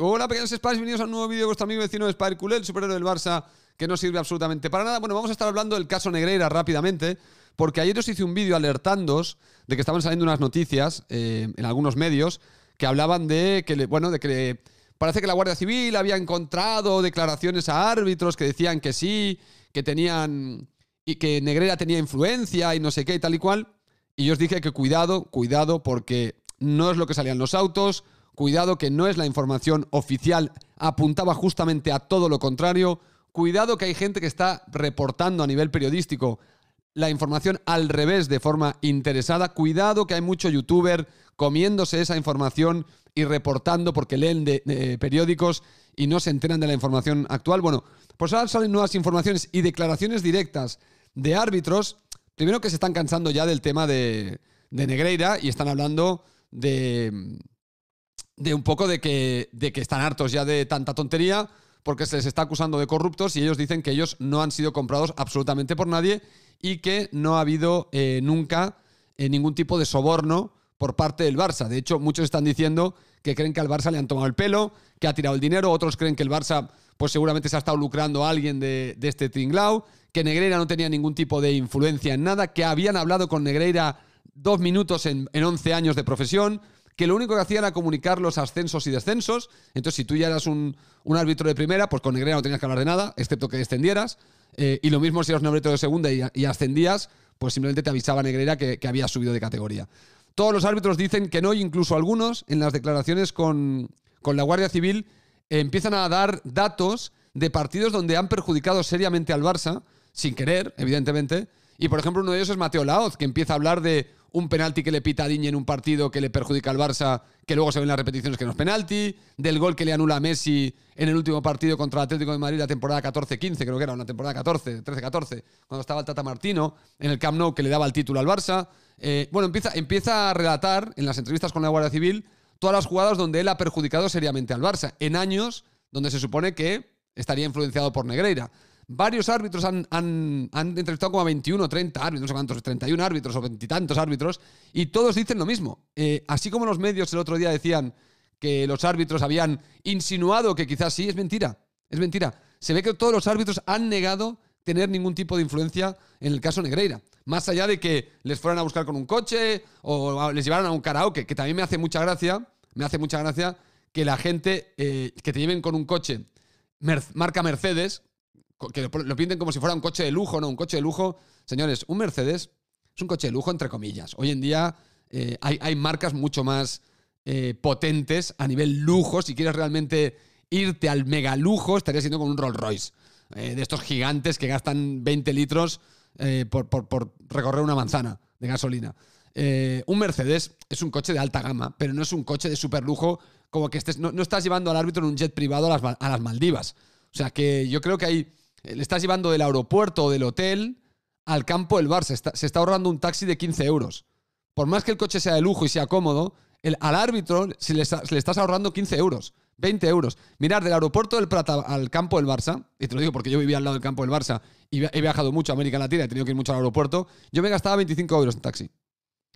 Hola pequeños Spires, bienvenidos a un nuevo vídeo de vuestro amigo vecino de Spire el superhéroe del Barça, que no sirve absolutamente para nada. Bueno, vamos a estar hablando del caso Negreira rápidamente, porque ayer os hice un vídeo alertándoos de que estaban saliendo unas noticias eh, en algunos medios que hablaban de que, bueno, de que parece que la Guardia Civil había encontrado declaraciones a árbitros que decían que sí, que tenían y que Negrera tenía influencia y no sé qué y tal y cual. Y yo os dije que cuidado, cuidado, porque no es lo que salían los autos, Cuidado que no es la información oficial, apuntaba justamente a todo lo contrario. Cuidado que hay gente que está reportando a nivel periodístico la información al revés de forma interesada. Cuidado que hay mucho youtuber comiéndose esa información y reportando porque leen de, periódicos y no se enteran de la información actual. Bueno, pues ahora salen nuevas informaciones y declaraciones directas de árbitros. Primero que se están cansando ya del tema de Negreira y están hablando de de un poco de que, de que están hartos ya de tanta tontería porque se les está acusando de corruptos y ellos dicen que ellos no han sido comprados absolutamente por nadie y que no ha habido eh, nunca eh, ningún tipo de soborno por parte del Barça. De hecho, muchos están diciendo que creen que al Barça le han tomado el pelo, que ha tirado el dinero, otros creen que el Barça pues seguramente se ha estado lucrando a alguien de, este Tringlau, que Negreira no tenía ningún tipo de influencia en nada, que habían hablado con Negreira dos minutos en, en 11 años de profesión, que lo único que hacían era comunicar los ascensos y descensos. Entonces, si tú ya eras un, árbitro de primera, pues con Negrera no tenías que hablar de nada, excepto que descendieras. Eh, y lo mismo si eras un árbitro de segunda y, ascendías, pues simplemente te avisaba Negrera que, había subido de categoría. Todos los árbitros dicen que no, incluso algunos en las declaraciones con, la Guardia Civil empiezan a dar datos de partidos donde han perjudicado seriamente al Barça, sin querer, evidentemente. Y por ejemplo, uno de ellos es Mateo Laoz, que empieza a hablar de un penalti que le pita a en un partido que le perjudica al Barça, que luego se ven las repeticiones que no es penalti, del gol que le anula a Messi en el último partido contra el Atlético de Madrid la temporada 14-15, creo que era una temporada 14, 13-14, cuando estaba el Tata Martino, en el Camp Nou que le daba el título al Barça. Eh, bueno, empieza, empieza a relatar en las entrevistas con la Guardia Civil todas las jugadas donde él ha perjudicado seriamente al Barça, en años donde se supone que estaría influenciado por Negreira. Varios árbitros han, han, entrevistado como a 21 30 árbitros, no sé cuántos, 31 árbitros o veintitantos árbitros, y todos dicen lo mismo. Eh, así como los medios el otro día decían que los árbitros habían insinuado que quizás sí, es mentira. Es mentira. Se ve que todos los árbitros han negado tener ningún tipo de influencia en el caso Negreira. Más allá de que les fueran a buscar con un coche o les llevaran a un karaoke, que también me hace mucha gracia, me hace mucha gracia que la gente eh, que te lleven con un coche marca Mercedes, que lo, pinten como si fuera un coche de lujo, no, un coche de lujo. Señores, un Mercedes es un coche de lujo, entre comillas. Hoy en día eh, hay, marcas mucho más eh, potentes a nivel lujo. Si quieres realmente irte al megalujo, estarías siendo con un Rolls Royce. Eh, de estos gigantes que gastan 20 litros por, recorrer una manzana de gasolina. un Mercedes es un coche de alta gama, pero no es un coche de super lujo como que estés, no, estás llevando al árbitro en un jet privado a las Maldivas. O sea que yo creo que hay le estás llevando del aeropuerto o del hotel al campo del Barça. Se está, ahorrando un taxi de 15 euros. Por más que el coche sea de lujo y sea cómodo, al árbitro se le, estás ahorrando 15 euros, 20 euros. Mirar del aeropuerto del Prata al campo del Barça, y te lo digo porque yo vivía al lado del campo del Barça y he viajado mucho a América Latina, he tenido que ir mucho al aeropuerto, yo me gastaba 25 euros en taxi.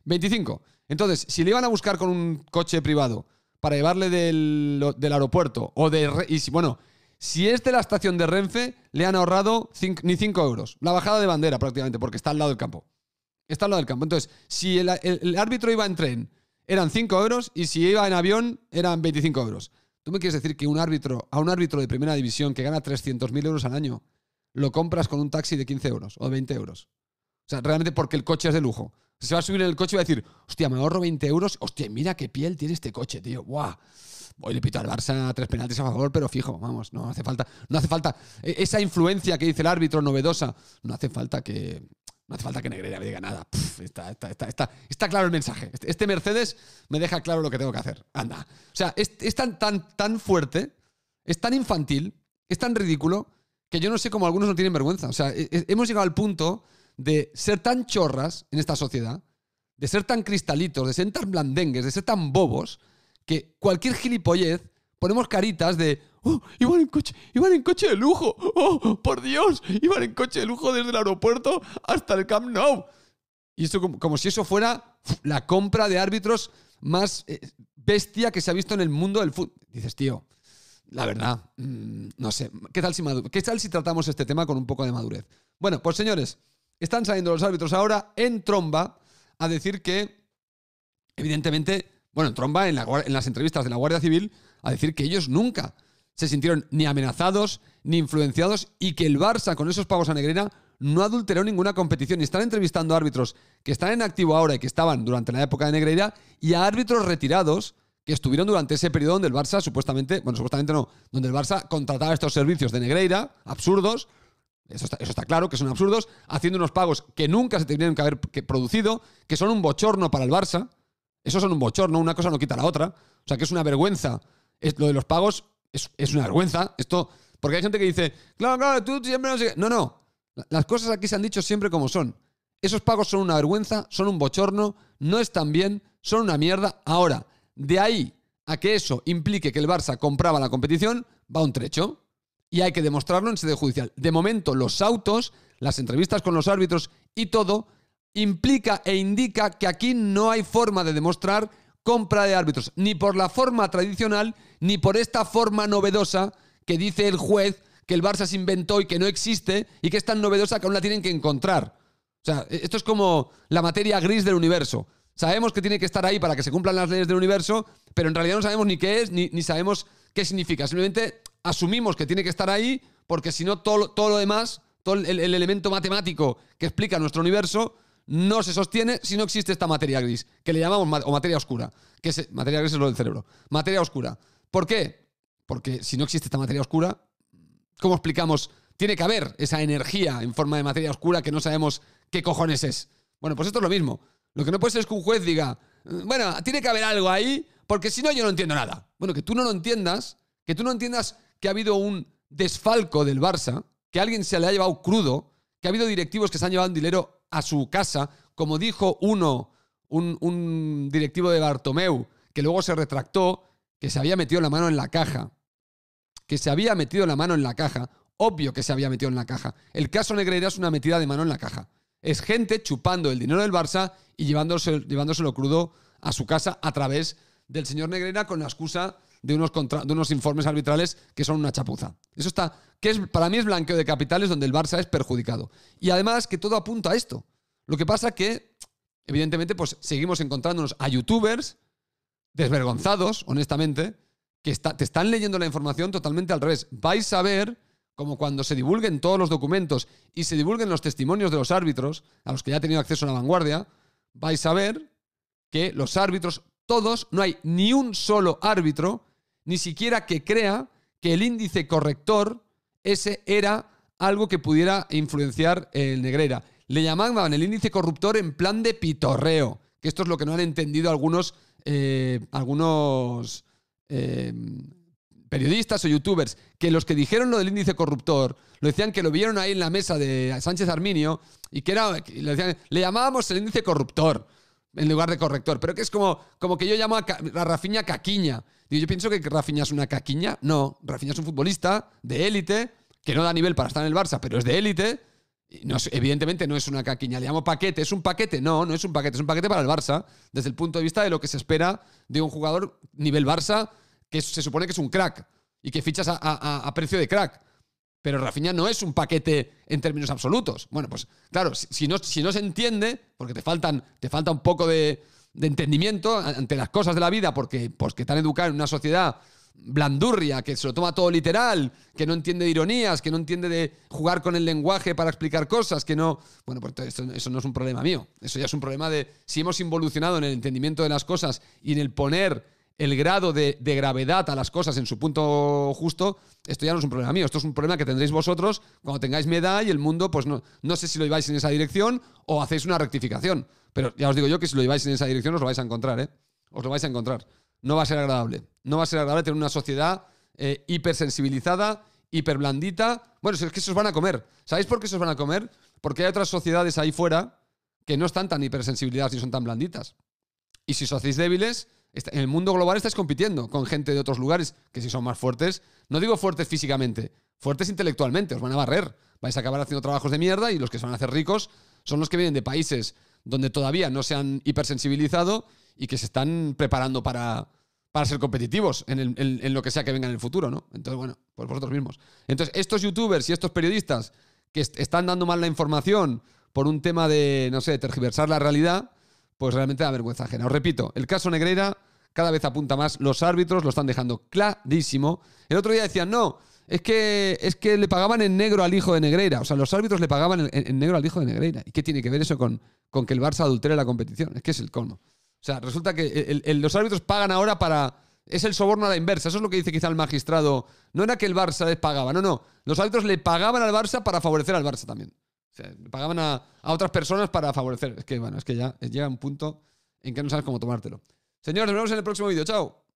25. Entonces, si le iban a buscar con un coche privado para llevarle del, del aeropuerto o de... Y si, bueno, si es de la estación de Renfe, le han ahorrado ni 5 euros. La bajada de bandera prácticamente, porque está al lado del campo. Está al lado del campo. Entonces, si el, árbitro iba en tren, eran 5 euros, y si iba en avión, eran 25 euros. ¿Tú me quieres decir que un árbitro, a un árbitro de primera división que gana 300.000 euros al año, lo compras con un taxi de 15 euros o de 20 euros? O sea, realmente porque el coche es de lujo. Se va a subir en el coche y va a decir, hostia, me ahorro 20 euros, hostia, mira qué piel tiene este coche, tío, guau hoy le pito al Barça tres penaltis a favor, pero fijo, vamos, no hace falta, no hace falta e, esa influencia que dice el árbitro novedosa, no hace falta que no hace falta que Negreira me diga nada. está, está, claro el mensaje. Este, este Mercedes me deja claro lo que tengo que hacer. Anda. O sea, es, tan, tan, tan fuerte, es tan infantil, es tan ridículo, que yo no sé cómo algunos no tienen vergüenza. O sea, e, e, hemos llegado al punto de ser tan chorras en esta sociedad, de ser tan cristalitos, de ser tan blandengues, de ser tan bobos, que cualquier gilipollez ponemos caritas de, oh, iban en coche, iban en coche de lujo, oh, por Dios, iban en coche de lujo desde el aeropuerto hasta el Camp Nou. Y eso como, si eso fuera la compra de árbitros más eh, bestia que se ha visto en el mundo del fútbol. Dices, tío, la verdad, mm, no sé, ¿qué tal, ¿qué tal si tratamos este tema con un poco de madurez? Bueno, pues señores, están saliendo los árbitros ahora en tromba a decir que, evidentemente, bueno, Tromba en, en las entrevistas de la Guardia Civil a decir que ellos nunca se sintieron ni amenazados ni influenciados y que el Barça con esos pagos a Negreira, no adulteró ninguna competición y están entrevistando árbitros que están en activo ahora y que estaban durante la época de Negreira y a árbitros retirados que estuvieron durante ese periodo donde el Barça supuestamente, bueno, supuestamente no, donde el Barça contrataba estos servicios de Negreira, absurdos, eso está, eso está claro, que son absurdos, haciendo unos pagos que nunca se tendrían que haber producido, que son un bochorno para el Barça, eso son un bochorno, una cosa no quita la otra. O sea, que es una vergüenza. Es, lo de los pagos es, una vergüenza. Esto, porque hay gente que dice, claro, claro, tú siempre no sé No, no. Las cosas aquí se han dicho siempre como son. Esos pagos son una vergüenza, son un bochorno, no están bien, son una mierda. Ahora, de ahí a que eso implique que el Barça compraba la competición, va un trecho. Y hay que demostrarlo en sede judicial. De momento, los autos, las entrevistas con los árbitros y todo implica e indica que aquí no hay forma de demostrar compra de árbitros, ni por la forma tradicional, ni por esta forma novedosa que dice el juez que el Barça se inventó y que no existe y que es tan novedosa que aún la tienen que encontrar. O sea, e-, esto es como la materia gris del universo. Sabemos que tiene que estar ahí para que se cumplan las leyes del universo, pero en realidad no sabemos ni qué es, ni, ni sabemos qué significa. Simplemente asumimos que tiene que estar ahí porque si no todo, lo demás, todo el elemento matemático que explica nuestro universo, no se sostiene si no existe esta materia gris, que le llamamos materia oscura, que es, materia gris es lo del cerebro, materia oscura. ¿Por qué? Porque si no existe esta materia oscura, ¿cómo explicamos? Tiene que haber esa energía en forma de materia oscura que no sabemos qué cojones es. Bueno, pues esto es lo mismo. Lo que no puede ser es que un juez diga, mm, bueno, tiene que haber algo ahí, porque si no yo no entiendo nada. Bueno, que tú no lo entiendas, que tú no entiendas que ha habido un desfalco del Barça, que alguien se le ha llevado crudo, que ha habido directivos que se han llevado un dinero a su casa, como dijo uno, un, un directivo de Bartomeu, que luego se retractó, que se había metido la mano en la caja. Que se había metido la mano en la caja. Obvio que se había metido en la caja. El caso Negreira es una metida de mano en la caja. Es gente chupando el dinero del Barça y llevándoselo, llevándoselo crudo a su casa a través del señor Negreira con la excusa de unos, de unos informes arbitrales que son una chapuza. Eso está, que es, para mí es blanqueo de capitales donde el Barça es perjudicado. Y además que todo apunta a esto. Lo que pasa que, evidentemente, pues seguimos encontrándonos a youtubers desvergonzados, honestamente, que te están leyendo la información totalmente al revés. Vais a ver como cuando se divulguen todos los documentos y se divulguen los testimonios de los árbitros, a los que ya ha tenido acceso a la vanguardia, vais a ver que los árbitros, todos, no hay ni un solo árbitro ni siquiera que crea que el índice corrector, ese era algo que pudiera influenciar el Negrera. Le llamaban el índice corruptor en plan de pitorreo, que esto es lo que no han entendido algunos, eh, algunos eh, periodistas o youtubers, que los que dijeron lo del índice corruptor, lo decían que lo vieron ahí en la mesa de Sánchez Arminio y que era, le, le llamábamos el índice corruptor en lugar de corrector. Pero que es como, como que yo llamo a, la Rafiña caquiña. Digo, yo pienso que Rafiña es una caquiña. No, Rafiña es un futbolista de élite, que no da nivel para estar en el Barça, pero es de élite. evidentemente no es una caquiña, le llamo paquete. ¿Es un paquete? No, no es un paquete, es un paquete para el Barça, desde el punto de vista de lo que se espera de un jugador nivel Barça, que se supone que es un crack y que fichas a, a precio de crack pero Rafinha no es un paquete en términos absolutos. Bueno, pues claro, si no, si no se entiende, porque te, faltan, te falta un poco de, entendimiento ante las cosas de la vida, porque, pues, que están en una sociedad blandurria, que se lo toma todo literal, que no entiende de ironías, que no entiende de jugar con el lenguaje para explicar cosas, que no... Bueno, pues eso, eso no es un problema mío, eso ya es un problema de si hemos involucionado en el entendimiento de las cosas y en el poner el grado de, gravedad a las cosas en su punto justo, esto ya no es un problema mío, esto es un problema que tendréis vosotros cuando tengáis mi edad y el mundo, pues no, no sé si lo lleváis en esa dirección o hacéis una rectificación. Pero ya os digo yo que si lo lleváis en esa dirección os lo vais a encontrar, ¿eh? Os lo vais a encontrar. No va a ser agradable. No va a ser agradable tener una sociedad eh, hipersensibilizada, hiperblandita. Bueno, es que se os van a comer. ¿Sabéis por qué se os van a comer? Porque hay otras sociedades ahí fuera que no están tan hipersensibilizadas ni son tan blanditas. Y si os hacéis débiles, en el mundo global estáis compitiendo con gente de otros lugares que si son más fuertes, no digo fuertes físicamente, fuertes intelectualmente, os van a barrer. Vais a acabar haciendo trabajos de mierda y los que se van a hacer ricos son los que vienen de países donde todavía no se han hipersensibilizado y que se están preparando para, ser competitivos en, lo que sea que venga en el futuro, ¿no? Entonces, bueno, pues vosotros mismos. Entonces, estos youtubers y estos periodistas que están dando mal la información por un tema de, no sé, tergiversar la realidad, pues realmente da vergüenza ajena. Os repito, el caso Negreira cada vez apunta más, los árbitros lo están dejando clarísimo. El otro día decían, no, es que, es que le pagaban en negro al hijo de Negreira. O sea, los árbitros le pagaban en, negro al hijo de Negreira. ¿Y qué tiene que ver eso con, con, que el Barça adultere la competición? Es que es el colmo. O sea, resulta que los árbitros pagan ahora para... Es el soborno a la inversa. Eso es lo que dice quizá el magistrado. No era que el Barça les pagaba, no, no. Los árbitros le pagaban al Barça para favorecer al Barça también pagaban a, a, otras personas para favorecer. Es que, bueno, es que ya llega un punto en que no sabes cómo tomártelo. Señores, nos vemos en el próximo vídeo. Chao.